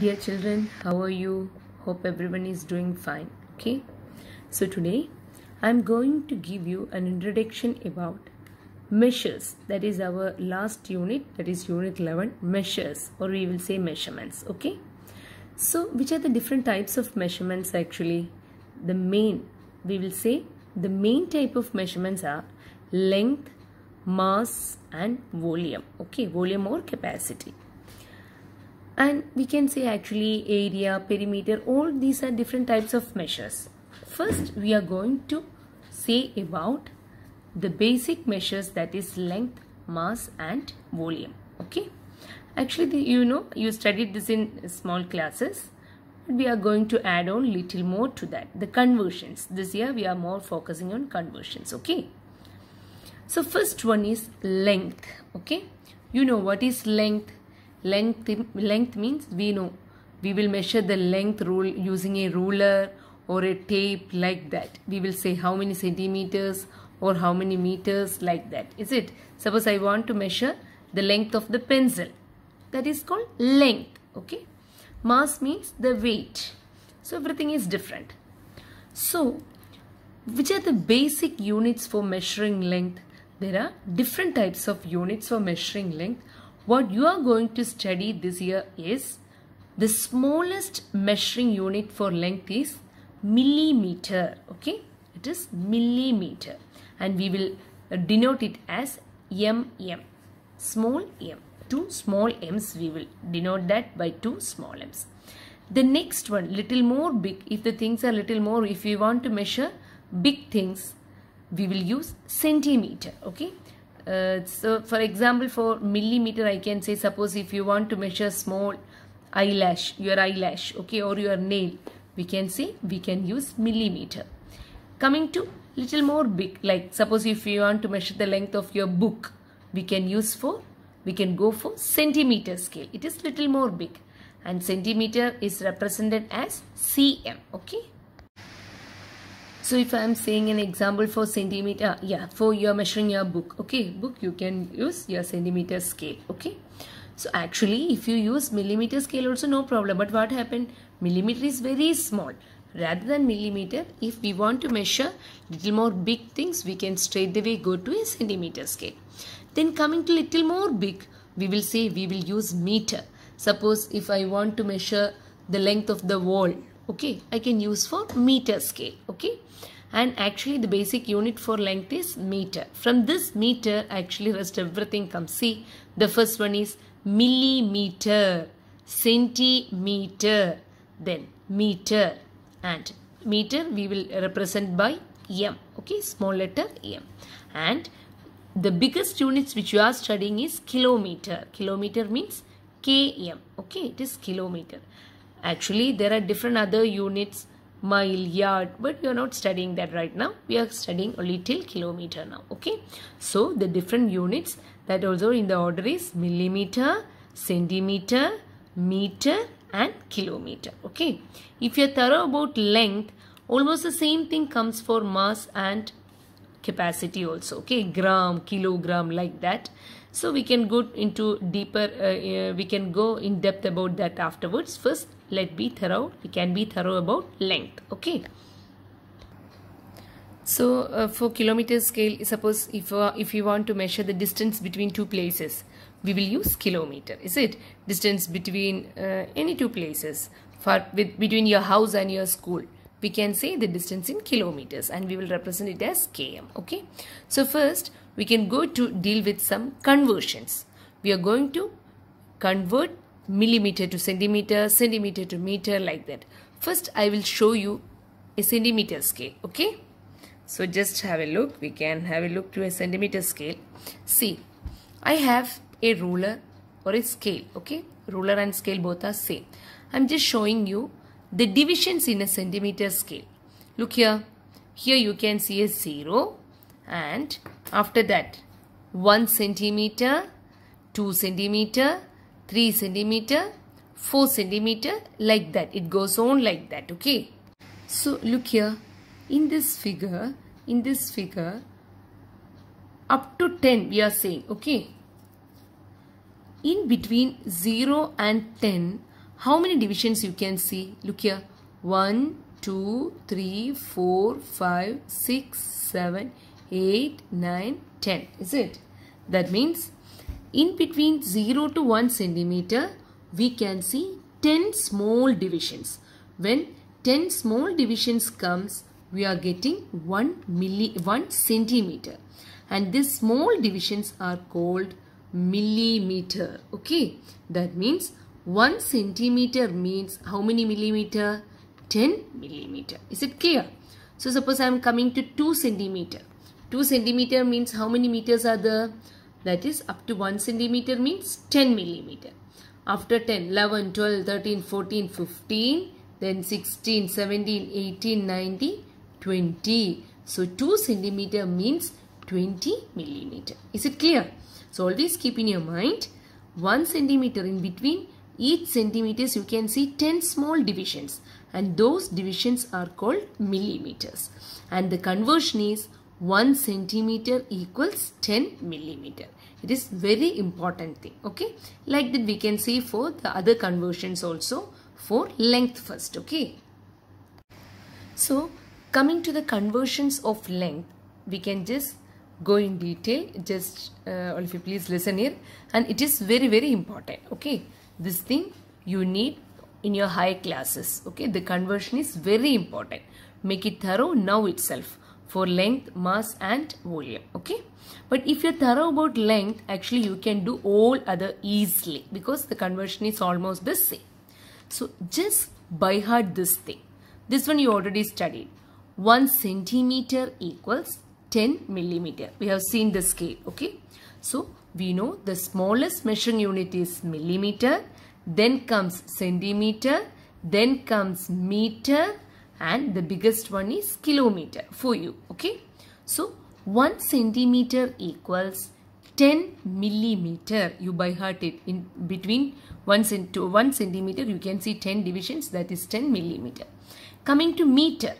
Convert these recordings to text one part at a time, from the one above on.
dear children how are you hope everyone is doing fine okay so today i'm going to give you an introduction about measures that is our last unit that is unit 11 measures or we will say measurements okay so which are the different types of measurements actually the main we will say the main type of measurements are length mass and volume okay volume or capacity and we can say actually area, perimeter, all these are different types of measures. First, we are going to say about the basic measures that is length, mass and volume. Okay. Actually, the, you know, you studied this in small classes. We are going to add on little more to that. The conversions. This year we are more focusing on conversions. Okay. So first one is length. Okay. You know what is length? Length, length means we know. We will measure the length rule using a ruler or a tape like that. We will say how many centimeters or how many meters like that. Is it? Suppose I want to measure the length of the pencil. That is called length. Okay. Mass means the weight. So everything is different. So which are the basic units for measuring length? There are different types of units for measuring length what you are going to study this year is the smallest measuring unit for length is millimeter okay it is millimeter and we will uh, denote it as mm small m two small m's we will denote that by two small m's the next one little more big if the things are little more if we want to measure big things we will use centimeter okay uh, so for example for millimeter I can say suppose if you want to measure small eyelash your eyelash okay or your nail we can say we can use millimeter coming to little more big like suppose if you want to measure the length of your book we can use for we can go for centimeter scale it is little more big and centimeter is represented as cm okay so if i'm saying an example for centimeter yeah for you measuring your book okay book you can use your centimeter scale okay so actually if you use millimeter scale also no problem but what happened millimeter is very small rather than millimeter if we want to measure little more big things we can straight away go to a centimeter scale then coming to little more big we will say we will use meter suppose if i want to measure the length of the wall okay i can use for meter scale okay and actually the basic unit for length is meter from this meter actually rest everything comes see the first one is millimeter centimeter then meter and meter we will represent by m okay small letter m and the biggest units which you are studying is kilometer kilometer means km okay it is kilometer Actually, there are different other units, mile, yard, but you're not studying that right now. We are studying only till kilometer now, okay? So, the different units that also in the order is millimeter, centimeter, meter and kilometer, okay? If you're thorough about length, almost the same thing comes for mass and capacity also okay gram kilogram like that so we can go into deeper uh, uh, we can go in depth about that afterwards first let be thorough we can be thorough about length okay so uh, for kilometer scale suppose if uh, if you want to measure the distance between two places we will use kilometer is it distance between uh, any two places for with, between your house and your school we can say the distance in kilometers and we will represent it as km okay so first we can go to deal with some conversions we are going to convert millimeter to centimeter, centimeter to meter like that. First I will show you a centimeter scale okay. So just have a look we can have a look to a centimeter scale. See I have a ruler or a scale okay. Ruler and scale both are same. I am just showing you the divisions in a centimeter scale. Look here. Here you can see a 0 and after that 1 centimeter, 2 centimeter, 3 centimeter 4 centimeter like that it goes on like that okay so look here in this figure in this figure up to 10 we are saying okay in between 0 and 10 how many divisions you can see look here 1 2 3 4 5 6 7 8 9 10 is it that means in between 0 to 1 centimeter, we can see 10 small divisions. When 10 small divisions comes, we are getting 1 milli 1 centimeter. And these small divisions are called millimeter. Okay, that means 1 centimeter means how many millimeter? 10 millimeter. Is it clear? So suppose I am coming to 2 centimeter. 2 centimeter means how many meters are there? that is up to 1 centimeter means 10 millimeter. After 10, 11, 12, 13, 14, 15, then 16, 17, 18, 19, 20. So 2 centimeter means 20 millimeter. Is it clear? So always keep in your mind 1 centimeter in between each centimeters you can see 10 small divisions and those divisions are called millimeters and the conversion is 1 centimeter equals 10 millimeter. It is very important thing. Okay. Like that we can see for the other conversions also for length first. Okay. So coming to the conversions of length, we can just go in detail. Just uh, all of you please listen here. And it is very very important. Okay. This thing you need in your high classes. Okay. The conversion is very important. Make it thorough now itself for length, mass and volume. Okay. But if you're thorough about length, actually you can do all other easily because the conversion is almost the same. So just by heart this thing. This one you already studied. 1 centimeter equals 10 millimeter. We have seen the scale. Okay. So we know the smallest measuring unit is millimeter. Then comes centimeter. Then comes meter and the biggest one is kilometer for you okay so 1 centimeter equals 10 millimeter you by heart it in between 1 cent to 1 centimeter you can see 10 divisions that is 10 millimeter coming to meter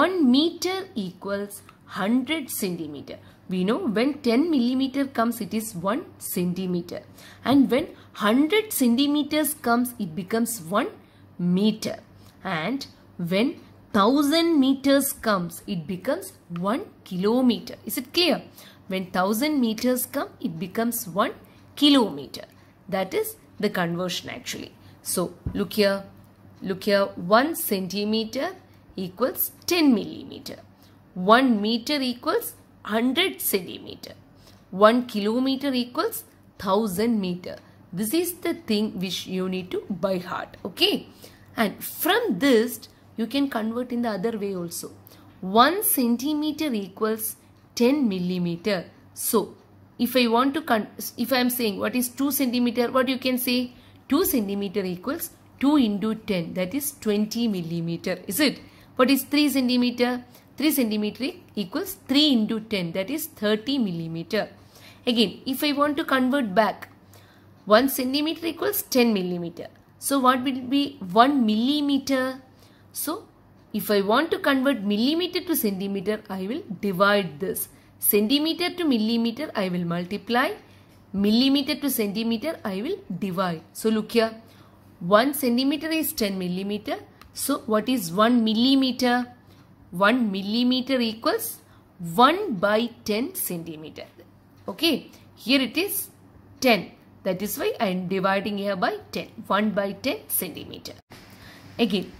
1 meter equals 100 centimeter we know when 10 millimeter comes it is 1 centimeter and when 100 centimeters comes it becomes 1 meter and when 1000 meters comes it becomes 1 kilometer is it clear when 1000 meters come it becomes 1 kilometer that is the conversion actually so look here look here 1 centimeter equals 10 millimeter 1 meter equals 100 centimeter 1 kilometer equals 1000 meter this is the thing which you need to by heart okay and from this you can convert in the other way also. 1 centimeter equals 10 millimeter. So, if I want to, if I am saying what is 2 centimeter, what you can say? 2 centimeter equals 2 into 10, that is 20 millimeter, is it? What is 3 centimeter? 3 centimeter equals 3 into 10, that is 30 millimeter. Again, if I want to convert back, 1 centimeter equals 10 millimeter. So, what will be 1 millimeter? So, if I want to convert millimeter to centimeter, I will divide this. Centimeter to millimeter, I will multiply. Millimeter to centimeter, I will divide. So, look here. 1 centimeter is 10 millimeter. So, what is 1 millimeter? 1 millimeter equals 1 by 10 centimeter. Okay. Here it is 10. That is why I am dividing here by 10. 1 by 10 centimeter. Again,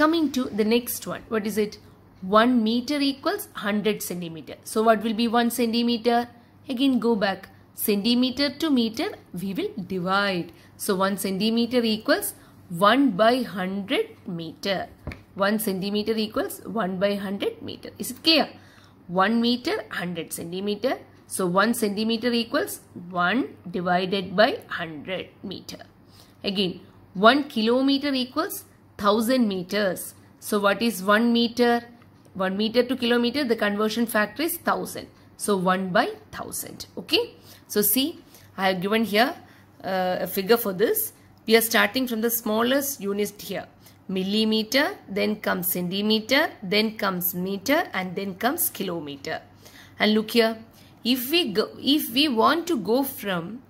Coming to the next one, what is it? 1 meter equals 100 centimeter. So what will be 1 centimeter? Again go back. Centimeter to meter we will divide. So 1 centimeter equals 1 by 100 meter. 1 centimeter equals 1 by 100 meter. Is it clear? 1 meter 100 centimeter. So 1 centimeter equals 1 divided by 100 meter. Again 1 kilometer equals 1000 meters. So what is 1 meter? 1 meter to kilometer, the conversion factor is 1000. So 1 by 1000. Okay. So see, I have given here uh, a figure for this. We are starting from the smallest unit here. Millimeter, then comes centimeter, then comes meter and then comes kilometer. And look here, if we, go, if we want to go from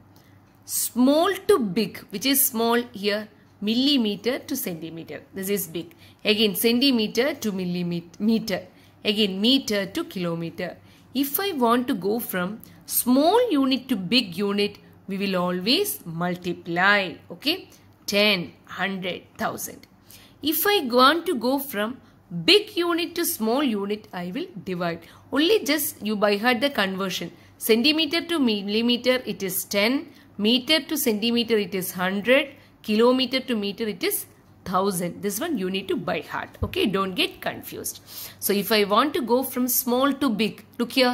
small to big, which is small here, millimeter to centimeter. This is big. Again, centimeter to millimeter. Again, meter to kilometer. If I want to go from small unit to big unit, we will always multiply. Okay, 10, 100, 1000. If I want to go from big unit to small unit, I will divide. Only just you by heart the conversion. Centimeter to millimeter, it is 10. Meter to centimeter, it is 100 kilometer to meter it is 1000 this one you need to buy heart okay don't get confused so if i want to go from small to big look here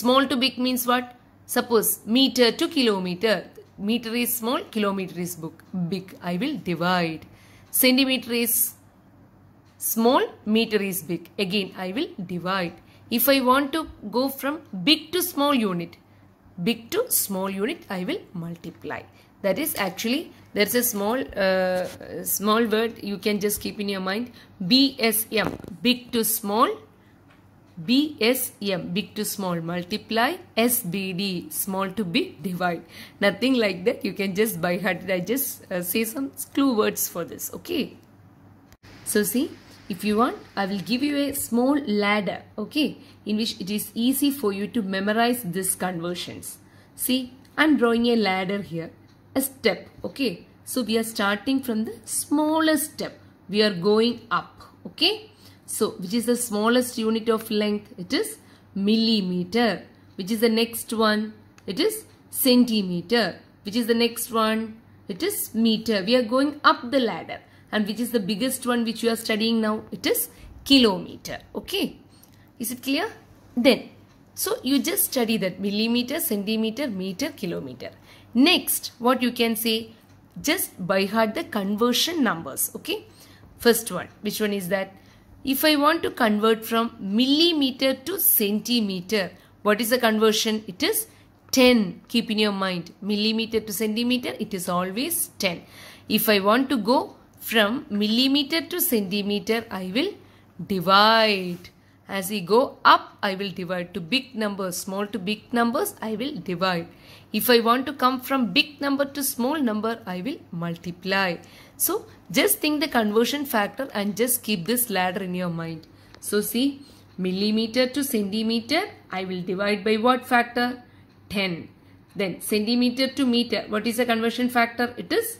small to big means what suppose meter to kilometer meter is small kilometer is big i will divide centimeter is small meter is big again i will divide if i want to go from big to small unit big to small unit i will multiply that is actually there is a small uh, small word you can just keep in your mind BSM big to small BSM big to small multiply SBD small to big divide nothing like that you can just by heart I just uh, say some clue words for this okay so see if you want, I will give you a small ladder, okay, in which it is easy for you to memorize these conversions. See, I'm drawing a ladder here a step okay so we are starting from the smallest step we are going up okay so which is the smallest unit of length it is millimeter which is the next one it is centimeter which is the next one it is meter we are going up the ladder and which is the biggest one which you are studying now it is kilometer okay is it clear then so you just study that millimeter centimeter meter kilometer Next, what you can say, just by heart the conversion numbers, okay? First one, which one is that? If I want to convert from millimeter to centimeter, what is the conversion? It is 10. Keep in your mind, millimeter to centimeter, it is always 10. If I want to go from millimeter to centimeter, I will divide as we go up, I will divide to big numbers, small to big numbers, I will divide. If I want to come from big number to small number, I will multiply. So just think the conversion factor and just keep this ladder in your mind. So see, millimeter to centimeter, I will divide by what factor? 10. Then centimeter to meter, what is the conversion factor? It is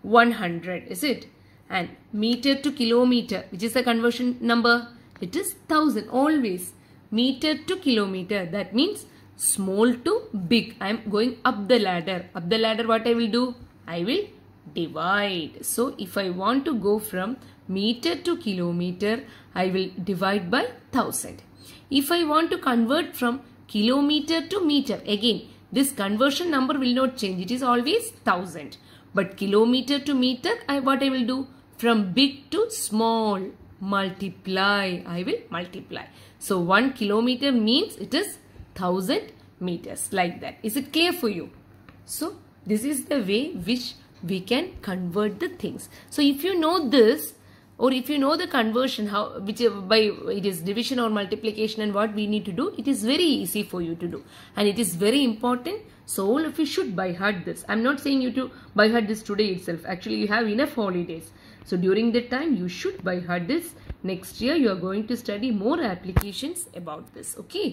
100, is it? And meter to kilometer, which is the conversion number? It is 1000 always. Meter to kilometer. That means small to big. I am going up the ladder. Up the ladder what I will do? I will divide. So if I want to go from meter to kilometer, I will divide by 1000. If I want to convert from kilometer to meter, again this conversion number will not change. It is always 1000. But kilometer to meter, I, what I will do? From big to small multiply. I will multiply. So 1 kilometer means it is 1000 meters like that. Is it clear for you? So this is the way which we can convert the things. So if you know this or if you know the conversion how which by it is division or multiplication and what we need to do it is very easy for you to do and it is very important so all of you should by heart this i'm not saying you to by heart this today itself actually you have enough holidays so during that time you should buy hard disk. Next year you are going to study more applications about this. Okay.